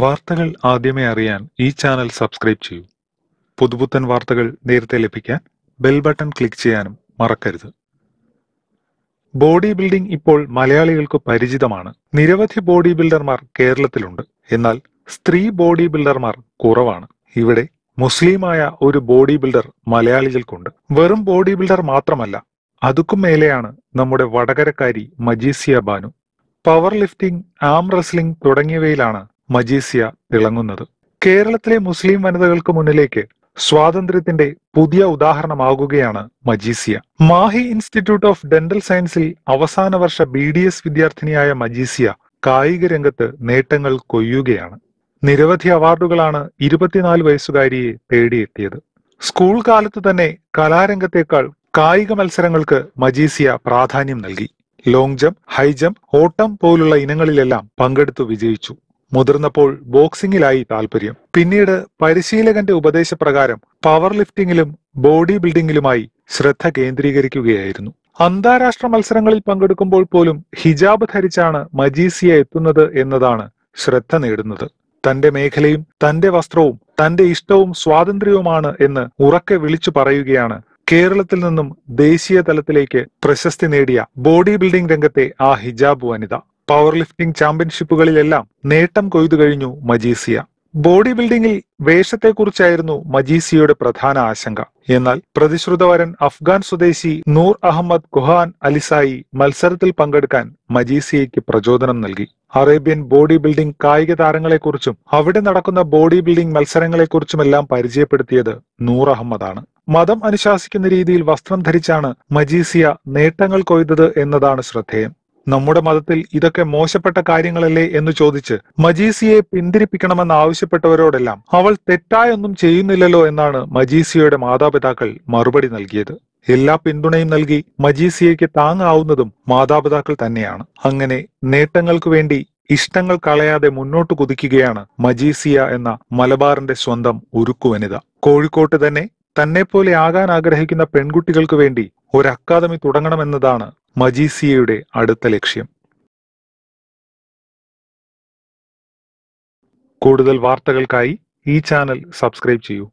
വാർത്തകൾ ആദ്യമേ അറിയാൻ ഈ ചാനൽ സബ്സ്ക്രൈബ് ചെയ്യൂ പുതുപുത്തൻ വാർത്തകൾ നേരത്തെ ലഭിക്കാൻ ബെൽ ബട്ടൺ ക്ലിക്ക് ചെയ്യാനും മറക്കരുത് ബോഡി ബിൽഡിംഗ് ഇപ്പോൾ മലയാളികൾക്ക് പരിചിതമാണ് നിരവധി ബോഡി ബിൽഡർമാർ കേരളത്തിലുണ്ട് എന്നാൽ സ്ത്രീ ബോഡി ബിൽഡർമാർ കുറവാണ് ഇവിടെ മുസ്ലിമായ ഒരു ബോഡി ബിൽഡർ മലയാളികൾക്കുണ്ട് വെറും ബോഡി ബിൽഡർ മാത്രമല്ല അതുക്കും മേലെയാണ് നമ്മുടെ വടകരക്കാരി Majeesiya Banu power lifting arm wrestling തുടങ്ങിയവയിലാണ് മജീസിയ തിളങ്ങുന്നത് കേരളത്തിലെ മുസ്ലിം വനിതകൾക്ക് മുന്നിലേക്ക് സ്വാതന്ത്ര്യത്തിന്റെ പുതിയ ഉദാഹരണമാകുകയാണ് Majeesiya Mahe institute of dental സയൻസിൽ അവസാന വർഷ ബി ഡി എസ് വിദ്യാർത്ഥിനിയായ മജീസിയ കായിക രംഗത്ത് നേട്ടങ്ങൾ കൊയ്യുകയാണ് നിരവധി അവാർഡുകളാണ് ഇരുപത്തിനാല് വയസ്സുകാരിയെ തേടിയെത്തിയത് സ്കൂൾ കാലത്ത് തന്നെ കലാരംഗത്തേക്കാൾ കായിക മത്സരങ്ങൾക്ക് മജീസിയ പ്രാധാന്യം നൽകി ലോങ് ജംപ് ഹൈ ജംപ് ഓട്ടം പോലുള്ള ഇനങ്ങളിലെല്ലാം പങ്കെടുത്തു വിജയിച്ചു മുതിർന്നപ്പോൾ ബോക്സിംഗിലായി താല്പര്യം പിന്നീട് പരിശീലകന്റെ ഉപദേശപ്രകാരം പവർ ലിഫ്റ്റിംഗിലും ബോഡി ബിൽഡിംഗിലുമായി ശ്രദ്ധ കേന്ദ്രീകരിക്കുകയായിരുന്നു അന്താരാഷ്ട്ര മത്സരങ്ങളിൽ പങ്കെടുക്കുമ്പോൾ പോലും ഹിജാബ് ധരിച്ചാണ് മജീസിയ എത്തുന്നത് എന്നതാണ് ശ്രദ്ധ നേടുന്നത് തന്റെ മേഖലയും തന്റെ വസ്ത്രവും തന്റെ ഇഷ്ടവും സ്വാതന്ത്ര്യവുമാണ് എന്ന് ഉറക്കെ വിളിച്ചു പറയുകയാണ് കേരളത്തിൽ നിന്നും ദേശീയ തലത്തിലേക്ക് പ്രശസ്തി നേടിയ ബോഡി ബിൽഡിംഗ് രംഗത്തെ ആ ഹിജാബ് വനിത പവർ ലിഫ്റ്റിംഗ് ചാമ്പ്യൻഷിപ്പുകളിലെല്ലാം നേട്ടം കൊയ്തു കഴിഞ്ഞു മജീസിയ ബോഡി ബിൽഡിംഗിൽ വേഷത്തെക്കുറിച്ചായിരുന്നു മജീസിയയുടെ പ്രധാന ആശങ്ക എന്നാൽ പ്രതിശ്രുതവരൻ അഫ്ഗാൻ സ്വദേശി നൂർ അഹമ്മദ് ഖുഹാൻ അലിസായി മത്സരത്തിൽ പങ്കെടുക്കാൻ മജീസിയയ്ക്ക് പ്രചോദനം നൽകി അറേബ്യൻ ബോഡി ബിൽഡിംഗ് കായിക താരങ്ങളെക്കുറിച്ചും അവിടെ നടക്കുന്ന ബോഡി ബിൽഡിംഗ് മത്സരങ്ങളെക്കുറിച്ചുമെല്ലാം പരിചയപ്പെടുത്തിയത് നൂർ അഹമ്മദാണ് മതം അനുശാസിക്കുന്ന രീതിയിൽ വസ്ത്രം ധരിച്ചാണ് മജീസിയ നേട്ടങ്ങൾ കൊയ്തത് എന്നതാണ് ശ്രദ്ധേയം നമ്മുടെ മതത്തിൽ ഇതൊക്കെ മോശപ്പെട്ട കാര്യങ്ങളല്ലേ എന്ന് ചോദിച്ച് മജീസിയെ പിന്തിരിപ്പിക്കണമെന്ന് ആവശ്യപ്പെട്ടവരോടെല്ലാം അവൾ തെറ്റായൊന്നും ചെയ്യുന്നില്ലല്ലോ എന്നാണ് മജീസിയുടെ മാതാപിതാക്കൾ മറുപടി നൽകിയത് എല്ലാ പിന്തുണയും നൽകി മജീസിയയ്ക്ക് താങ്ങാവുന്നതും മാതാപിതാക്കൾ തന്നെയാണ് അങ്ങനെ നേട്ടങ്ങൾക്കു വേണ്ടി ഇഷ്ടങ്ങൾ കളയാതെ മുന്നോട്ട് കുതിക്കുകയാണ് മജീസിയ എന്ന മലബാറിന്റെ സ്വന്തം ഉരുക്കുവനിത കോഴിക്കോട്ട് തന്നെ തന്നെപ്പോലെ ആകാൻ ആഗ്രഹിക്കുന്ന പെൺകുട്ടികൾക്ക് വേണ്ടി ഒരു അക്കാദമി തുടങ്ങണമെന്നതാണ് മജീസിയയുടെ അടുത്ത ലക്ഷ്യം കൂടുതൽ വാർത്തകൾക്കായി ഈ ചാനൽ സബ്സ്ക്രൈബ് ചെയ്യൂ